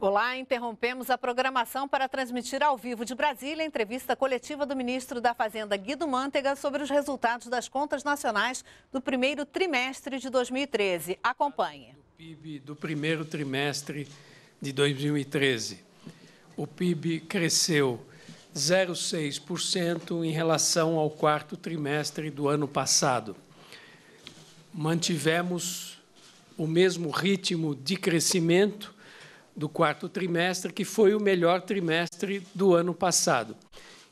Olá, interrompemos a programação para transmitir ao vivo de Brasília a entrevista coletiva do ministro da Fazenda Guido Mantega sobre os resultados das contas nacionais do primeiro trimestre de 2013. Acompanhe. O PIB do primeiro trimestre de 2013. O PIB cresceu 0,6% em relação ao quarto trimestre do ano passado. Mantivemos o mesmo ritmo de crescimento do quarto trimestre, que foi o melhor trimestre do ano passado.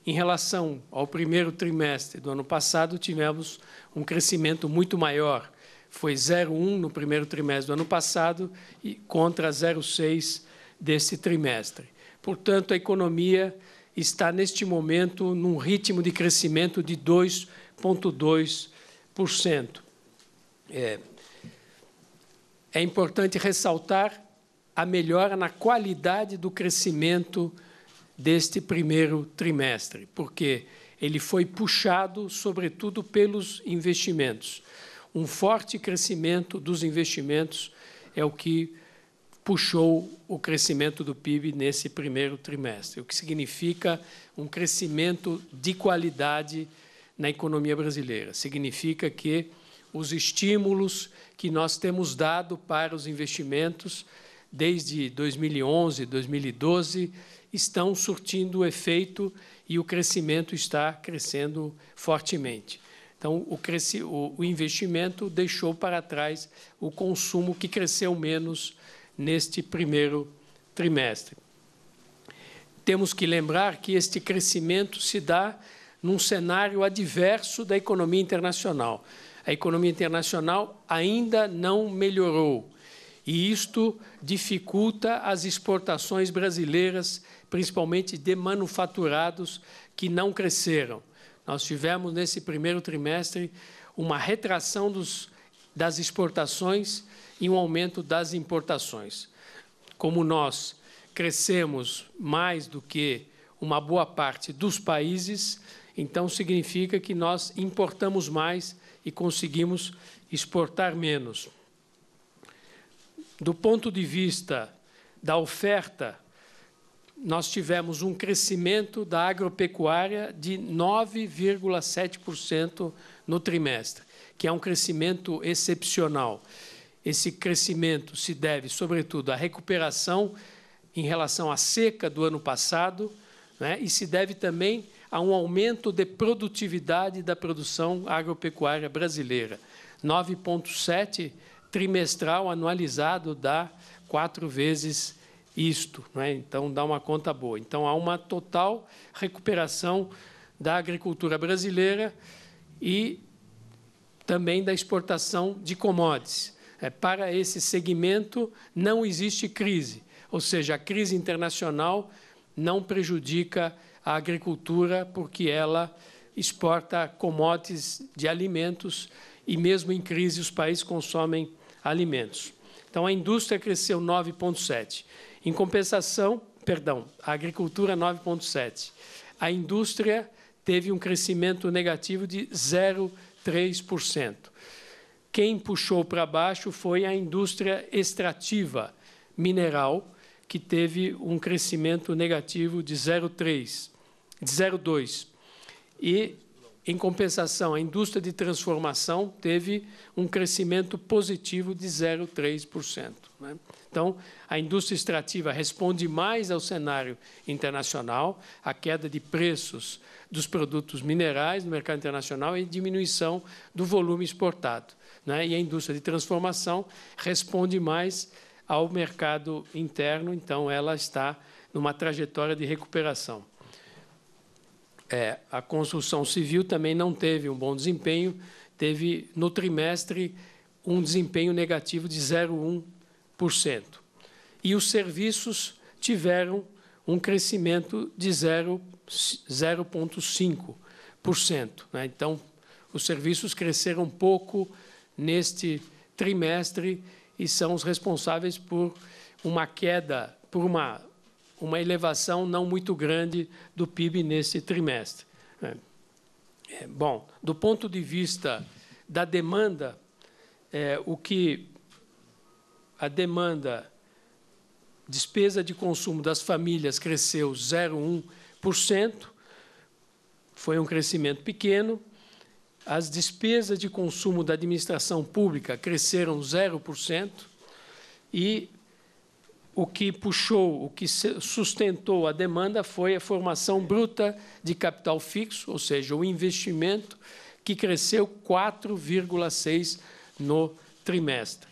Em relação ao primeiro trimestre do ano passado, tivemos um crescimento muito maior. Foi 0,1 no primeiro trimestre do ano passado e contra 0,6 desse trimestre. Portanto, a economia está, neste momento, num ritmo de crescimento de 2,2%. É, é importante ressaltar a melhora na qualidade do crescimento deste primeiro trimestre, porque ele foi puxado, sobretudo, pelos investimentos. Um forte crescimento dos investimentos é o que puxou o crescimento do PIB nesse primeiro trimestre, o que significa um crescimento de qualidade na economia brasileira. Significa que os estímulos que nós temos dado para os investimentos desde 2011, 2012, estão surtindo efeito e o crescimento está crescendo fortemente. Então, o investimento deixou para trás o consumo que cresceu menos neste primeiro trimestre. Temos que lembrar que este crescimento se dá num cenário adverso da economia internacional. A economia internacional ainda não melhorou e isto dificulta as exportações brasileiras, principalmente de manufaturados que não cresceram. Nós tivemos nesse primeiro trimestre uma retração dos das exportações e um aumento das importações. Como nós crescemos mais do que uma boa parte dos países, então significa que nós importamos mais e conseguimos exportar menos. Do ponto de vista da oferta, nós tivemos um crescimento da agropecuária de 9,7% no trimestre que é um crescimento excepcional. Esse crescimento se deve, sobretudo, à recuperação em relação à seca do ano passado né, e se deve também a um aumento de produtividade da produção agropecuária brasileira. 9,7 trimestral anualizado dá quatro vezes isto. Né? Então, dá uma conta boa. Então, há uma total recuperação da agricultura brasileira e também da exportação de commodities. É, para esse segmento não existe crise, ou seja, a crise internacional não prejudica a agricultura porque ela exporta commodities de alimentos e mesmo em crise os países consomem alimentos. Então a indústria cresceu 9.7. Em compensação, perdão, a agricultura 9.7. A indústria teve um crescimento negativo de 0,7 3%. Quem puxou para baixo foi a indústria extrativa mineral, que teve um crescimento negativo de 0,3, de 0,2. E em compensação, a indústria de transformação teve um crescimento positivo de 0,3%. Né? Então, a indústria extrativa responde mais ao cenário internacional, à queda de preços dos produtos minerais no mercado internacional e diminuição do volume exportado. Né? E a indústria de transformação responde mais ao mercado interno, então ela está numa trajetória de recuperação. É, a construção civil também não teve um bom desempenho, teve no trimestre um desempenho negativo de 0,1%. E os serviços tiveram um crescimento de 0,5%. Né? Então, os serviços cresceram um pouco neste trimestre e são os responsáveis por uma queda, por uma uma elevação não muito grande do PIB nesse trimestre. É. É, bom, do ponto de vista da demanda, é, o que a demanda, despesa de consumo das famílias cresceu 0,1%, foi um crescimento pequeno. As despesas de consumo da administração pública cresceram 0%, e o que puxou, o que sustentou a demanda foi a formação bruta de capital fixo, ou seja, o investimento, que cresceu 4,6% no trimestre.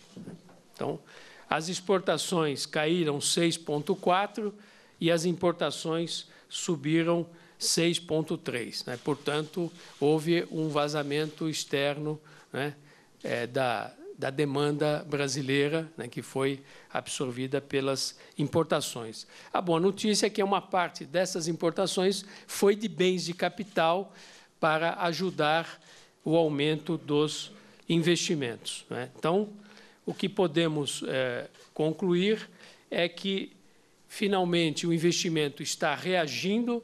Então, as exportações caíram 6,4% e as importações subiram 6,3%. Né? Portanto, houve um vazamento externo né, é, da, da demanda brasileira, né, que foi absorvida pelas importações. A boa notícia é que uma parte dessas importações foi de bens de capital para ajudar o aumento dos investimentos. Né? Então, o que podemos é, concluir é que, finalmente, o investimento está reagindo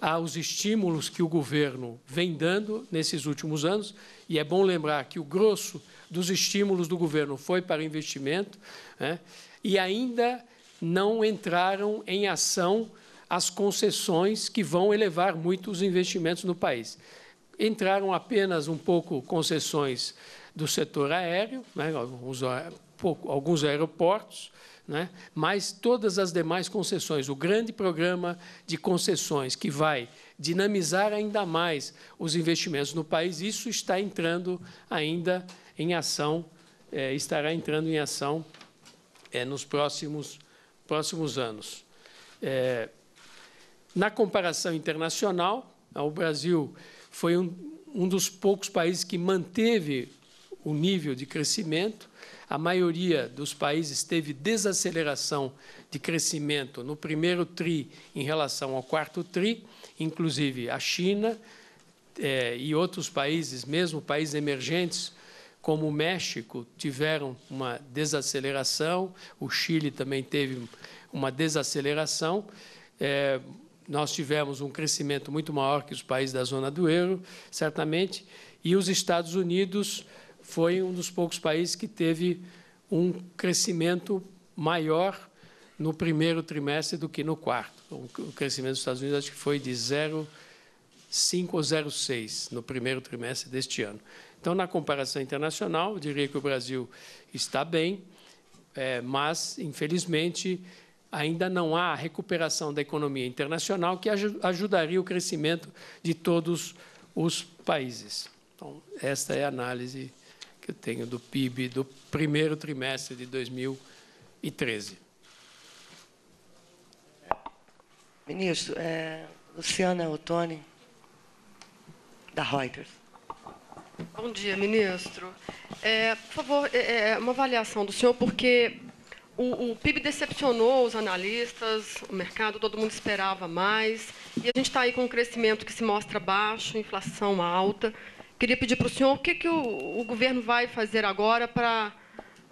aos estímulos que o governo vem dando nesses últimos anos, e é bom lembrar que o grosso dos estímulos do governo foi para investimento, né? e ainda não entraram em ação as concessões que vão elevar muito os investimentos no país. Entraram apenas um pouco concessões do setor aéreo, né? alguns, alguns aeroportos, né? mas todas as demais concessões, o grande programa de concessões que vai dinamizar ainda mais os investimentos no país, isso está entrando ainda em ação, é, estará entrando em ação é, nos próximos, próximos anos. É, na comparação internacional, é, o Brasil foi um, um dos poucos países que manteve o nível de crescimento. A maioria dos países teve desaceleração de crescimento no primeiro TRI em relação ao quarto TRI, inclusive a China é, e outros países, mesmo países emergentes, como o México tiveram uma desaceleração, o Chile também teve uma desaceleração. É, nós tivemos um crescimento muito maior que os países da zona do euro, certamente, e os Estados Unidos foi um dos poucos países que teve um crescimento maior no primeiro trimestre do que no quarto. O crescimento dos Estados Unidos acho que foi de 0,5 ou 0,6 no primeiro trimestre deste ano. Então, na comparação internacional, eu diria que o Brasil está bem, é, mas, infelizmente, ainda não há recuperação da economia internacional que aj ajudaria o crescimento de todos os países. Então, esta é a análise que eu tenho do PIB do primeiro trimestre de 2013. Ministro, é, Luciana Ottoni, da Reuters. Bom dia, ministro. É, por favor, é, é, uma avaliação do senhor, porque o, o, PIB decepcionou os analistas, o mercado, todo mundo esperava mais, e a gente está aí com um crescimento que se mostra baixo, inflação alta. Queria pedir para o senhor o que, que o, o governo vai fazer agora para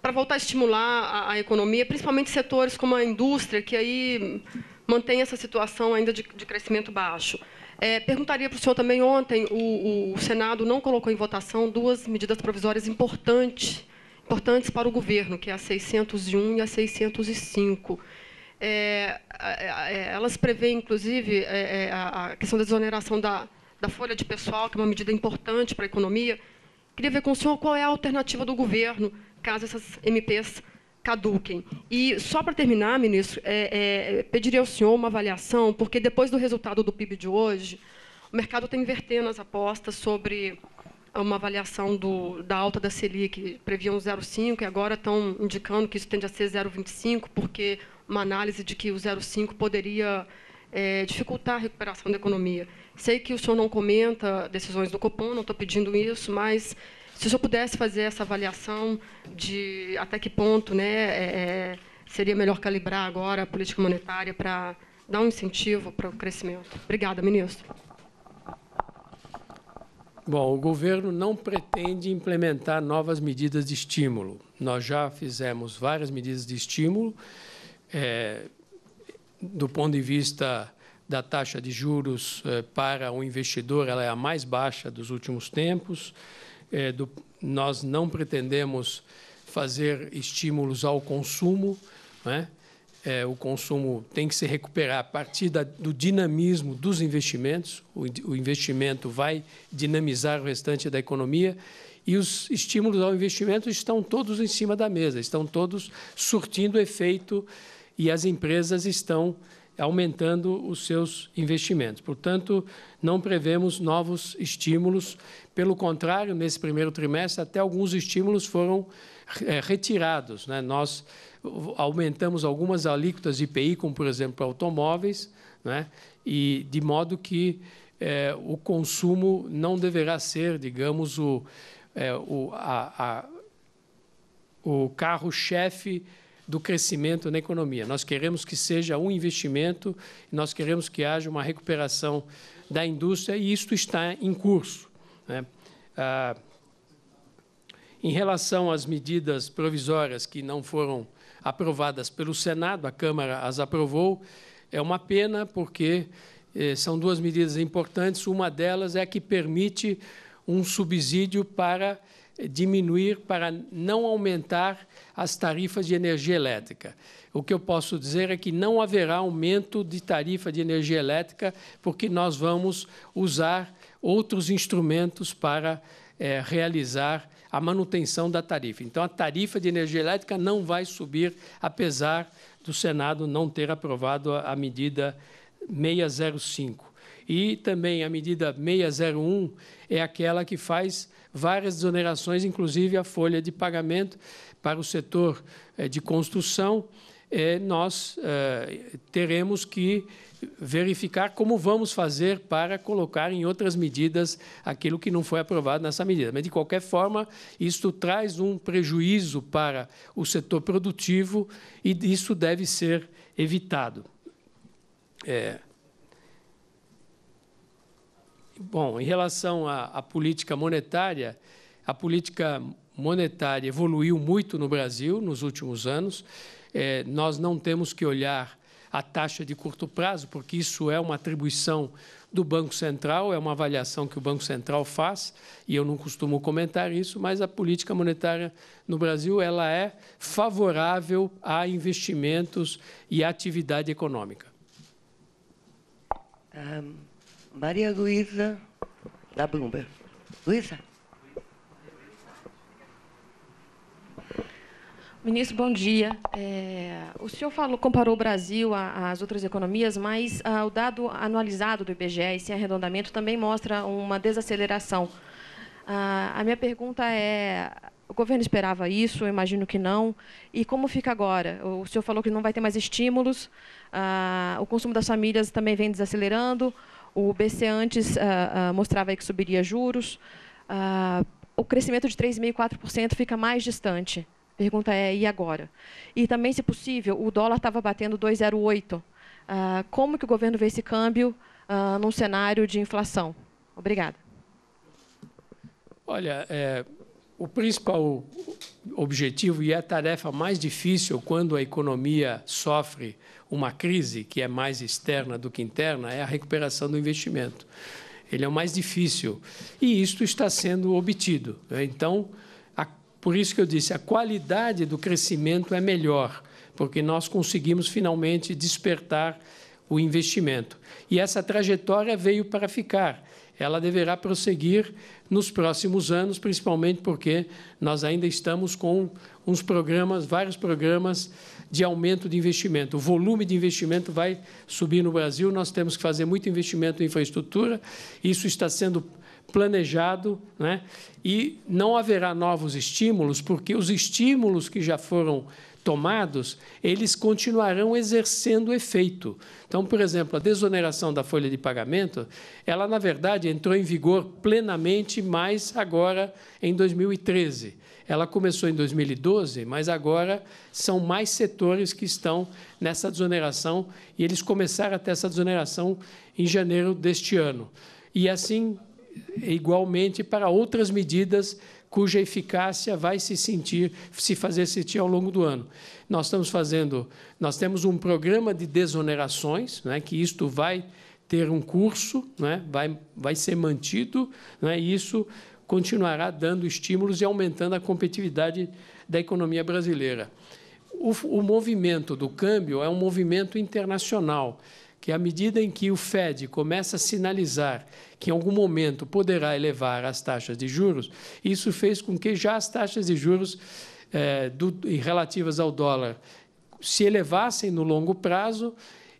para voltar a estimular a, a, economia, principalmente setores como a indústria, que aí mantém essa situação ainda de, de crescimento baixo. É, perguntaria para o senhor também, ontem o, o, Senado não colocou em votação duas medidas provisórias importantes, importantes para o governo, que é a 601 e a 605. É, é, elas prevêem, inclusive, é, é, a questão da desoneração da, da folha de pessoal, que é uma medida importante para a economia. Queria ver com o senhor qual é a alternativa do governo, caso essas MPs caduquem. E só para terminar, ministro, é, é, pediria ao senhor uma avaliação, porque depois do resultado do PIB de hoje, o mercado está invertendo as apostas sobre uma avaliação do, da alta da Selic, previam 0,5 e agora estão indicando que isso tende a ser 0,25, porque uma análise de que o 0,5 poderia é, dificultar a recuperação da economia. Sei que o senhor não comenta decisões do Copom, não estou pedindo isso, mas se o senhor pudesse fazer essa avaliação de até que ponto né, é, é seria melhor calibrar agora a política monetária para dar um incentivo para o crescimento. Obrigada, ministro. Bom, o governo não pretende implementar novas medidas de estímulo. Nós já fizemos várias medidas de estímulo. É, do ponto de vista da taxa de juros é, para o investidor, ela é a mais baixa dos últimos tempos é, do, nós não pretendemos fazer estímulos ao consumo, né? É, o consumo tem que se recuperar a partir da, do dinamismo dos investimentos, o, o, investimento vai dinamizar o restante da economia e os estímulos ao investimento estão todos em cima da mesa, estão todos surtindo efeito e as empresas estão aumentando os seus investimentos. Portanto, não prevemos novos estímulos. Pelo contrário, nesse primeiro trimestre, até alguns estímulos foram é, retirados. Né? Nós aumentamos algumas alíquotas de IPI, como, por exemplo, automóveis, né? e de modo que é, o consumo não deverá ser, digamos, o, é, o, a, a, o carro-chefe do crescimento na economia. Nós queremos que seja um investimento, nós queremos que haja uma recuperação da indústria e isto está em curso. Né? Ah, em relação às medidas provisórias que não foram aprovadas pelo Senado, a Câmara as aprovou, é uma pena porque eh, são duas medidas importantes. Uma delas é a que permite um subsídio para diminuir para não aumentar as tarifas de energia elétrica. O que eu posso dizer é que não haverá aumento de tarifa de energia elétrica, porque nós vamos usar outros instrumentos para é, realizar a manutenção da tarifa. Então, a tarifa de energia elétrica não vai subir, apesar do Senado não ter aprovado a medida 605. E também a medida 601 é aquela que faz várias desonerações, inclusive a folha de pagamento para o setor eh, de construção. É, nós eh, teremos que verificar como vamos fazer para colocar em outras medidas aquilo que não foi aprovado nessa medida. Mas, de qualquer forma, isto traz um prejuízo para o setor produtivo e isso deve ser evitado. É, Bom, em relação à, à política monetária, a política monetária evoluiu muito no Brasil nos últimos anos. É, nós não temos que olhar a taxa de curto prazo, porque isso é uma atribuição do Banco Central, é uma avaliação que o Banco Central faz, e eu não costumo comentar isso, mas a política monetária no Brasil ela é favorável a investimentos e atividade econômica. Um... Maria Luísa da Bloomberg. Luísa? Ministro, bom dia. É, o senhor falou, comparou o Brasil às outras economias, mas ah, o dado anualizado do IBGE, sem arredondamento, também mostra uma desaceleração. Ah, a minha pergunta é, o governo esperava isso? Eu imagino que não. E como fica agora? O senhor falou que não vai ter mais estímulos, ah, o consumo das famílias também vem desacelerando, o BC antes uh, uh, mostrava que subiria juros. Uh, o crescimento de 3,5%, 4% fica mais distante. Pergunta é, e agora? E também, se possível, o dólar estava batendo 2,08. como que o governo vê esse câmbio num cenário de inflação? Obrigada. Olha, é, o principal objetivo e a tarefa mais difícil quando a economia sofre uma crise que é mais externa do que interna é a recuperação do investimento. Ele é o mais difícil e isto está sendo obtido. Né? Então, a, por isso que eu disse, a qualidade do crescimento é melhor, porque nós conseguimos finalmente despertar o investimento. E essa trajetória veio para ficar ela deverá prosseguir nos próximos anos, principalmente porque nós ainda estamos com uns programas, vários programas de aumento de investimento. O volume de investimento vai subir no Brasil, nós temos que fazer muito investimento em infraestrutura, isso está sendo planejado, né? e não haverá novos estímulos, porque os estímulos que já foram tomados, eles continuarão exercendo efeito. Então, por exemplo, a desoneração da folha de pagamento, ela, na verdade, entrou em vigor plenamente mais agora em 2013. Ela começou em 2012, mas agora são mais setores que estão nessa desoneração e eles começaram até essa desoneração em janeiro deste ano. E assim, igualmente, para outras medidas cuja eficácia vai se sentir, se fazer sentir ao longo do ano. Nós estamos fazendo, nós temos um programa de desonerações, né, que isto vai ter um curso, né, vai, vai ser mantido, né, e isso continuará dando estímulos e aumentando a competitividade da economia brasileira. O, o movimento do câmbio é um movimento internacional que à medida em que o Fed começa a sinalizar que em algum momento poderá elevar as taxas de juros, isso fez com que já as taxas de juros eh, do, relativas ao dólar se elevassem no longo prazo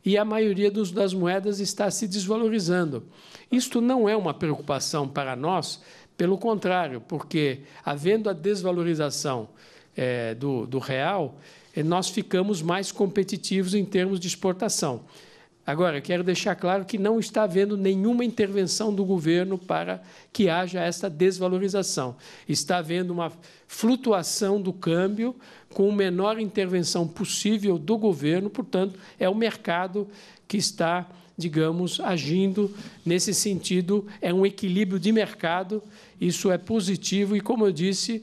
e a maioria dos, das moedas está se desvalorizando. Isto não é uma preocupação para nós, pelo contrário, porque havendo a desvalorização eh, do, do real, eh, nós ficamos mais competitivos em termos de exportação. Agora, quero deixar claro que não está havendo nenhuma intervenção do governo para que haja essa desvalorização. Está havendo uma flutuação do câmbio com a menor intervenção possível do governo, portanto, é o mercado que está, digamos, agindo nesse sentido. É um equilíbrio de mercado, isso é positivo e, como eu disse,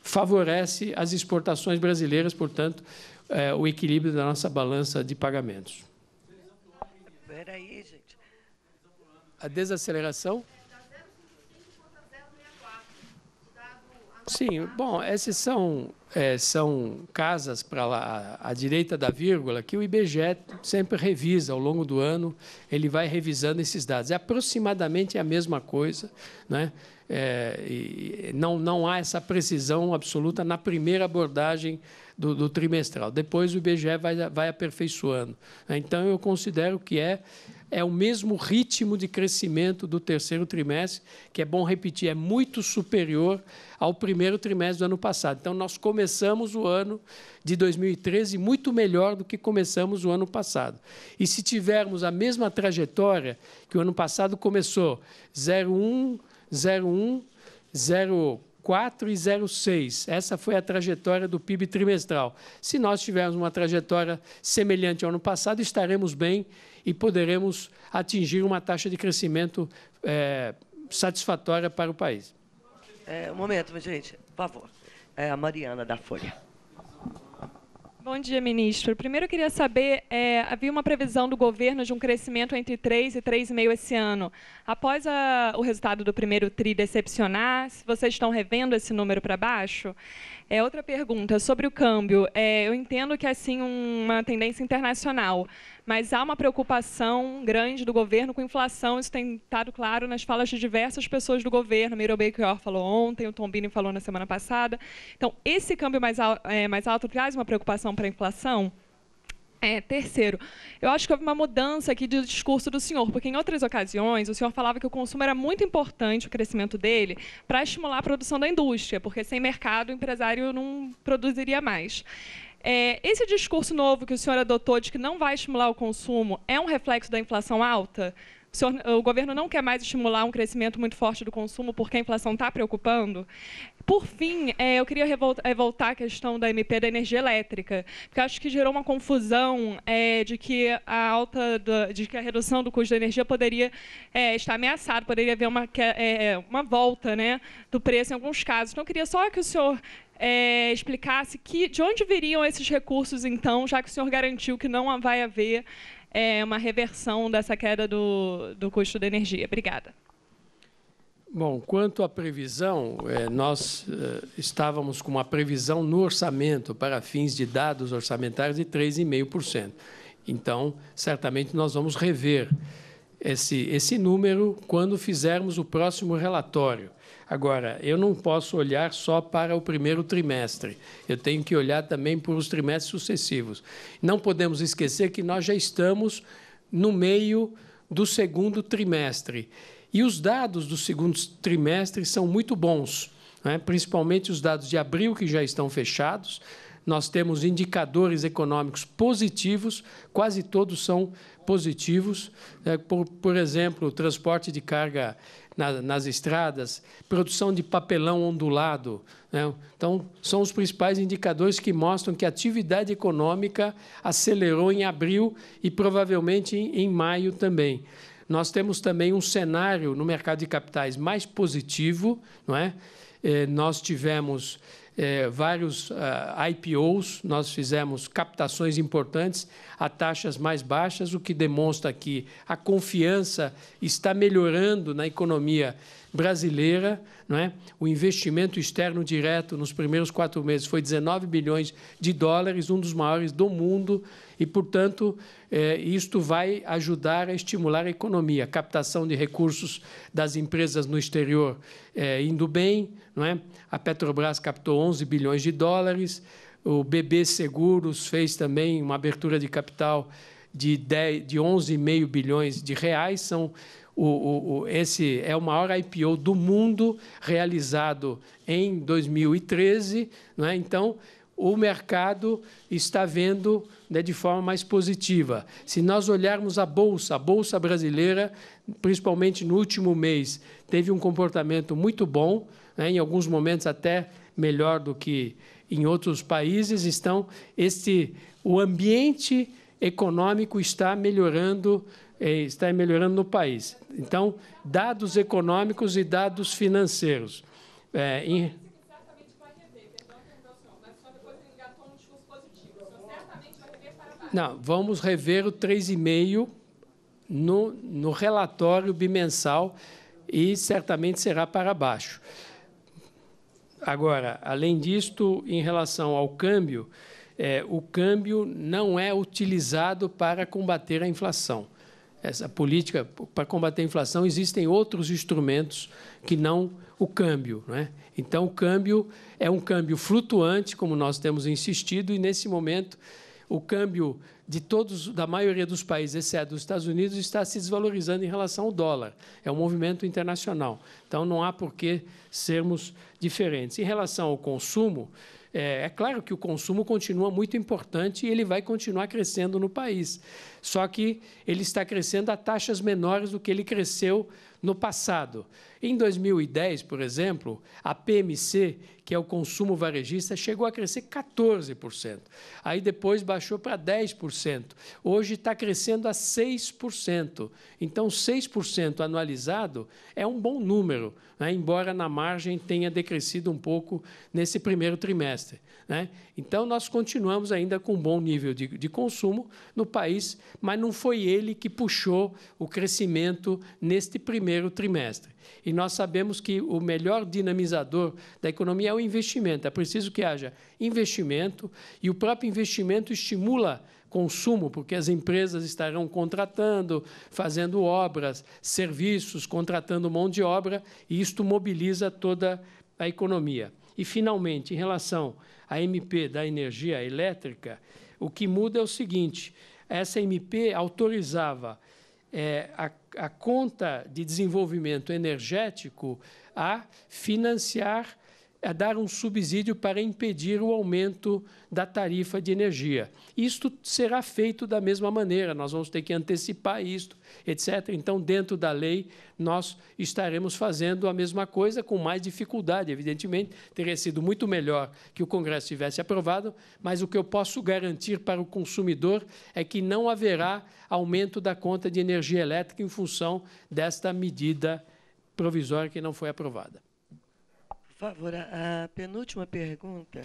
favorece as exportações brasileiras, portanto, é, o equilíbrio da nossa balança de pagamentos. Espera aí, gente. A desaceleração? Sim, bom, essas são, é, são casas para lá à direita da vírgula que o IBGE sempre revisa ao longo do ano, ele vai revisando esses dados. É aproximadamente a mesma coisa, né? É, não, não há essa precisão absoluta na primeira abordagem do, do trimestral. Depois o IBGE vai, vai aperfeiçoando. Então, eu considero que é, é o mesmo ritmo de crescimento do terceiro trimestre, que é bom repetir, é muito superior ao primeiro trimestre do ano passado. Então, nós começamos o ano de 2013 muito melhor do que começamos o ano passado. E se tivermos a mesma trajetória que o ano passado começou 0,1, 0,1, 0 4,06. e Essa foi a trajetória do PIB trimestral. Se nós tivermos uma trajetória semelhante ao ano passado, estaremos bem e poderemos atingir uma taxa de crescimento é, satisfatória para o país. É, um momento, gente, por favor. É a Mariana da Folha. Bom dia, ministro. Primeiro eu queria saber, é, havia uma previsão do governo de um crescimento entre 3 e 3,5 esse ano. Após a, o resultado do primeiro TRI decepcionar, se vocês estão revendo esse número para baixo? É, outra pergunta sobre o câmbio. É, eu entendo que é assim uma tendência internacional, mas há uma preocupação grande do governo com inflação. Isso tem estado claro nas falas de diversas pessoas do governo. Miro Baker falou ontem, o Tom Bini falou na semana passada. Então, esse câmbio mais, é, mais alto traz uma preocupação para a inflação? É, terceiro, eu acho que houve uma mudança aqui do discurso do senhor, porque em outras ocasiões o senhor falava que o consumo era muito importante, o crescimento dele, para estimular a produção da indústria, porque sem mercado o empresário não produziria mais. É, esse discurso novo que o senhor adotou de que não vai estimular o consumo é um reflexo da inflação alta? O, senhor, o, governo não quer mais estimular um crescimento muito forte do consumo porque a inflação está preocupando. Por fim, é, eu queria é, voltar à questão da MP da energia elétrica, porque acho que gerou uma confusão é, de que a alta, do, de que a redução do custo da energia poderia é, estar ameaçada, poderia haver uma, é, é, uma volta né, do preço em alguns casos. Então, eu queria só que o senhor é, explicasse que, de onde viriam esses recursos, então, já que o senhor garantiu que não vai haver é, uma reversão dessa queda do, do custo da energia. Obrigada. Bom, quanto à previsão, eh, nós eh, estávamos com uma previsão no orçamento para fins de dados orçamentários de 3,5%. Então, certamente nós vamos rever esse, esse número quando fizermos o próximo relatório. Agora, eu não posso olhar só para o primeiro trimestre, eu tenho que olhar também para os trimestres sucessivos. Não podemos esquecer que nós já estamos no meio do segundo trimestre. E os dados do segundo trimestre são muito bons, né? principalmente os dados de abril, que já estão fechados. Nós temos indicadores econômicos positivos, quase todos são positivos. Né? Por, por exemplo, transporte de carga na, nas estradas, produção de papelão ondulado. Né? Então, são os principais indicadores que mostram que a atividade econômica acelerou em abril e provavelmente em, em maio também. Nós temos também um cenário no mercado de capitais mais positivo, não é? Eh, nós tivemos eh, vários ah, IPOs, nós fizemos captações importantes a taxas mais baixas, o que demonstra que a confiança está melhorando na economia brasileira. Não é? O investimento externo direto nos primeiros quatro meses foi 19 bilhões de dólares, um dos maiores do mundo e, portanto, é, isto vai ajudar a estimular a economia, a captação de recursos das empresas no exterior é, indo bem. Não é? A Petrobras captou 11 bilhões de dólares, o BB Seguros fez também uma abertura de capital de, de 11,5 bilhões de reais, são o, o, o, esse é o maior IPO do mundo realizado em 2013. é? Então, o mercado está vendo né, de forma mais positiva. Se nós olharmos a Bolsa, a Bolsa brasileira, principalmente no último mês, teve um comportamento muito bom, né, em alguns momentos até melhor do que em outros países. Estão este, o ambiente econômico está melhorando eh, está melhorando no país. Então, dados econômicos e dados financeiros. É, em, Não, vamos rever o 3,5 no, no relatório bimensal e certamente será para baixo. Agora, além disto, em relação ao câmbio, é, o câmbio não é utilizado para combater a inflação. Essa política para combater a inflação existem outros instrumentos que não o câmbio. Né? Então, o câmbio é um câmbio flutuante, como nós temos insistido, e nesse momento o câmbio de todos, da maioria dos países, exceto dos Estados Unidos, está se desvalorizando em relação ao dólar. É um movimento internacional. Então, não há por que sermos diferentes. Em relação ao consumo, é, é, claro que o consumo continua muito importante e ele vai continuar crescendo no país. Só que ele está crescendo a taxas menores do que ele cresceu no passado. Em 2010, por exemplo, a PMC, que é o consumo varejista, chegou a crescer 14%. Aí depois baixou para 10%. Hoje está crescendo a 6%. Então, 6% anualizado é um bom número, né? embora na margem tenha decrescido um pouco nesse primeiro trimestre. Né? Então, nós continuamos ainda com um bom nível de, de consumo no país, mas não foi ele que puxou o crescimento neste primeiro trimestre. E nós sabemos que o melhor dinamizador da economia é o investimento. É preciso que haja investimento, e o próprio investimento estimula consumo, porque as empresas estarão contratando, fazendo obras, serviços, contratando mão de obra, e isto mobiliza toda a economia. E, finalmente, em relação à MP da energia elétrica, o que muda é o seguinte: essa MP autorizava é, a, a conta de desenvolvimento energético a financiar é dar um subsídio para impedir o aumento da tarifa de energia. Isto será feito da mesma maneira, nós vamos ter que antecipar isto, etc. Então, dentro da lei, nós estaremos fazendo a mesma coisa, com mais dificuldade, evidentemente. Teria sido muito melhor que o Congresso tivesse aprovado, mas o que eu posso garantir para o consumidor é que não haverá aumento da conta de energia elétrica em função desta medida provisória que não foi aprovada favor, a penúltima pergunta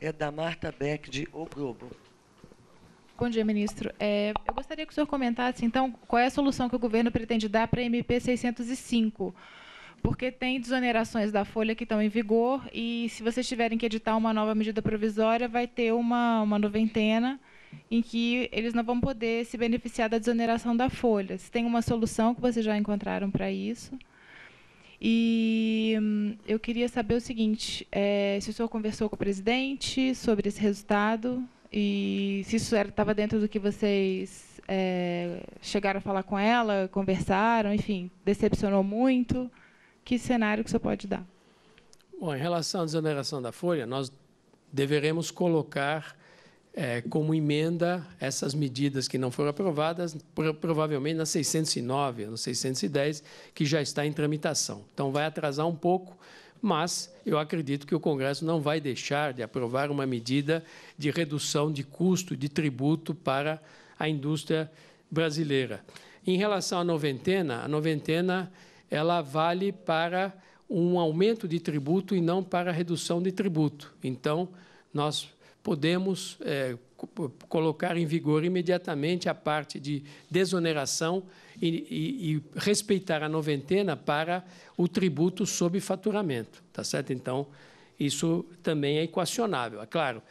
é da Marta Beck, de O Globo. Bom dia, ministro. É, eu gostaria que o senhor comentasse, então, qual é a solução que o governo pretende dar para a MP 605, porque tem desonerações da Folha que estão em vigor e, se vocês tiverem que editar uma nova medida provisória, vai ter uma, uma noventena em que eles não vão poder se beneficiar da desoneração da Folha. Se tem uma solução que vocês já encontraram para isso? E hum, eu queria saber o seguinte: é, se o senhor conversou com o presidente sobre esse resultado e se isso estava dentro do que vocês é, chegaram a falar com ela, conversaram, enfim, decepcionou muito. Que cenário que o senhor pode dar? Bom, em relação à desoneração da folha, nós deveremos colocar é, como emenda essas medidas que não foram aprovadas, provavelmente na 609, no 610, que já está em tramitação. Então, vai atrasar um pouco, mas eu acredito que o Congresso não vai deixar de aprovar uma medida de redução de custo de tributo para a indústria brasileira. Em relação à noventena, a noventena ela vale para um aumento de tributo e não para redução de tributo. Então, nós podemos é, colocar em vigor imediatamente a parte de desoneração e, e, e, respeitar a noventena para o tributo sob faturamento. Tá certo? Então, isso também é equacionável. É claro,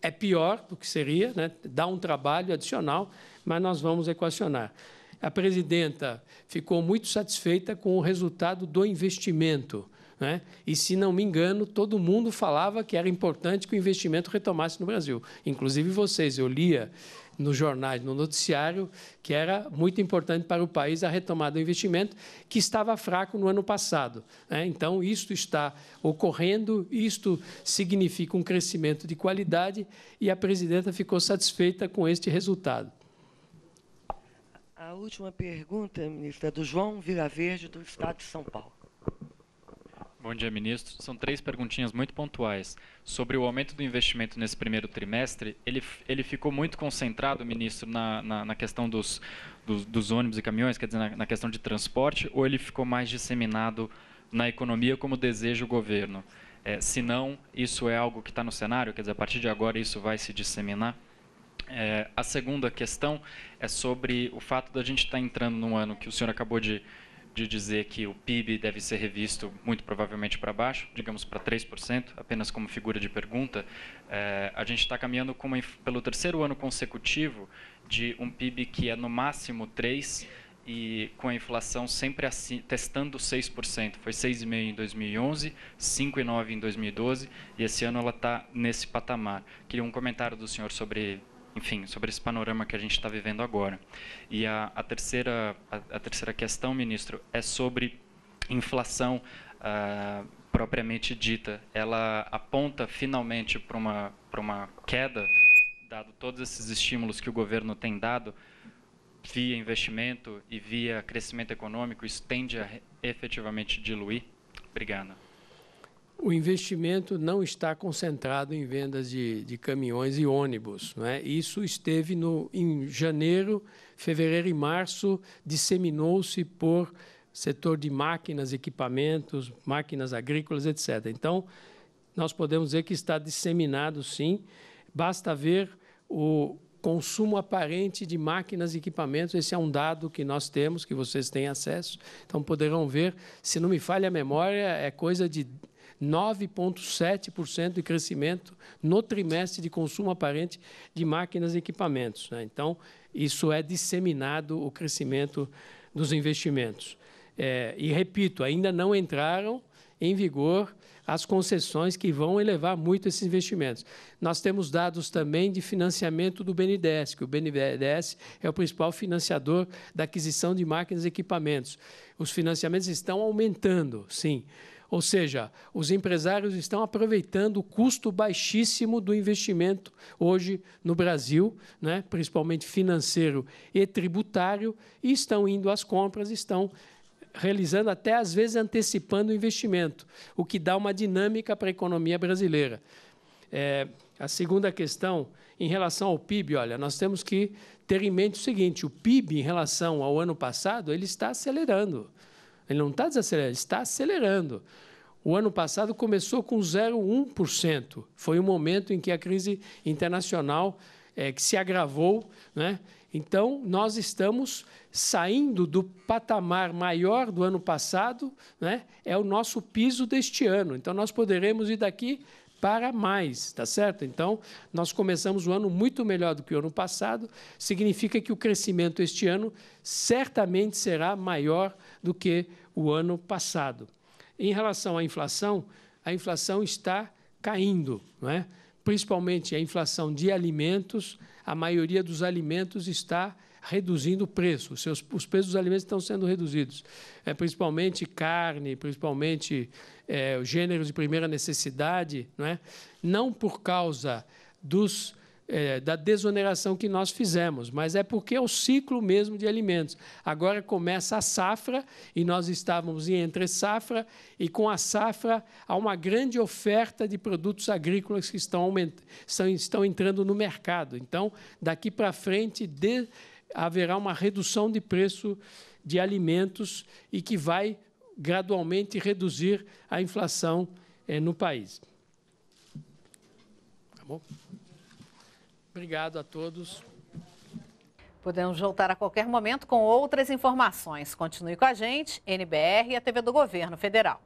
é pior do que seria, né? dá um trabalho adicional, mas nós vamos equacionar. A presidenta ficou muito satisfeita com o resultado do investimento né? E, se não me engano, todo mundo falava que era importante que o investimento retomasse no Brasil. Inclusive vocês, eu lia nos jornais, no noticiário, que era muito importante para o país a retomada do investimento, que estava fraco no ano passado. Né? Então, isto está ocorrendo, isto significa um crescimento de qualidade e a presidenta ficou satisfeita com este resultado. A última pergunta, ministra, é do João Vilaverde, do Estado de São Paulo. Bom dia, ministro. São três perguntinhas muito pontuais. Sobre o aumento do investimento nesse primeiro trimestre, ele, ele ficou muito concentrado, ministro, na, na, na questão dos, dos, dos, ônibus e caminhões, quer dizer, na, na, questão de transporte, ou ele ficou mais disseminado na economia, como deseja o governo? É, se não, isso é algo que está no cenário, quer dizer, a partir de agora isso vai se disseminar? É, a segunda questão é sobre o fato da gente estar tá entrando num ano que o senhor acabou de de dizer que o PIB deve ser revisto muito provavelmente para baixo, digamos para 3%, apenas como figura de pergunta, é, a gente está caminhando uma, pelo terceiro ano consecutivo de um PIB que é no máximo 3% e com a inflação sempre assim, testando 6%. Foi 6,5% em 2011, 5,9% em 2012, e esse ano ela está nesse patamar. Queria um comentário do senhor sobre enfim, sobre esse panorama que a gente está vivendo agora. E a, a terceira, a, a, terceira questão, ministro, é sobre inflação uh, propriamente dita. Ela aponta finalmente para uma, uma queda, dado todos esses estímulos que o governo tem dado, via investimento e via crescimento econômico, isso tende a efetivamente diluir? Obrigado o investimento não está concentrado em vendas de, de caminhões e ônibus. É? Isso esteve no, em janeiro, fevereiro e março, disseminou-se por setor de máquinas, equipamentos, máquinas agrícolas, etc. Então, nós podemos dizer que está disseminado, sim. Basta ver o consumo aparente de máquinas e equipamentos. Esse é um dado que nós temos, que vocês têm acesso. Então, poderão ver. Se não me falha a memória, é coisa de 9,7% de crescimento no trimestre de consumo aparente de máquinas e equipamentos. Né? Então, isso é disseminado o crescimento dos investimentos. É, e repito, ainda não entraram em vigor as concessões que vão elevar muito esses investimentos. Nós temos dados também de financiamento do BNDES, que o BNDES é o principal financiador da aquisição de máquinas e equipamentos. Os financiamentos estão aumentando, sim. Ou seja, os empresários estão aproveitando o custo baixíssimo do investimento hoje no Brasil, né, principalmente financeiro e tributário, e estão indo às compras, estão realizando até às vezes antecipando o investimento, o que dá uma dinâmica para a economia brasileira. É, a segunda questão, em relação ao PIB, olha, nós temos que ter em mente o seguinte: o PIB em relação ao ano passado ele está acelerando. Ele não está desacelerando, está acelerando. O ano passado começou com 0,1%. Foi o um momento em que a crise internacional é, que se agravou. Né? Então, nós estamos saindo do patamar maior do ano passado, né? é o nosso piso deste ano. Então, nós poderemos ir daqui para mais, tá certo? Então, nós começamos o ano muito melhor do que o ano passado, significa que o crescimento este ano certamente será maior do que o ano passado. Em relação à inflação, a inflação está caindo, não é? principalmente a inflação de alimentos, a maioria dos alimentos está reduzindo o preço, os, seus, os preços dos alimentos estão sendo reduzidos, é, principalmente carne, principalmente é, gêneros de primeira necessidade, não, é? não por causa dos é, da desoneração que nós fizemos, mas é porque é o ciclo mesmo de alimentos. Agora começa a safra e nós estávamos em entre safra e com a safra há uma grande oferta de produtos agrícolas que estão, estão, estão entrando no mercado. Então, daqui para frente de, haverá uma redução de preço de alimentos e que vai gradualmente reduzir a inflação é, no país. Tá bom? Obrigado a todos. Podemos voltar a qualquer momento com outras informações. Continue com a gente, NBR e a TV do Governo Federal.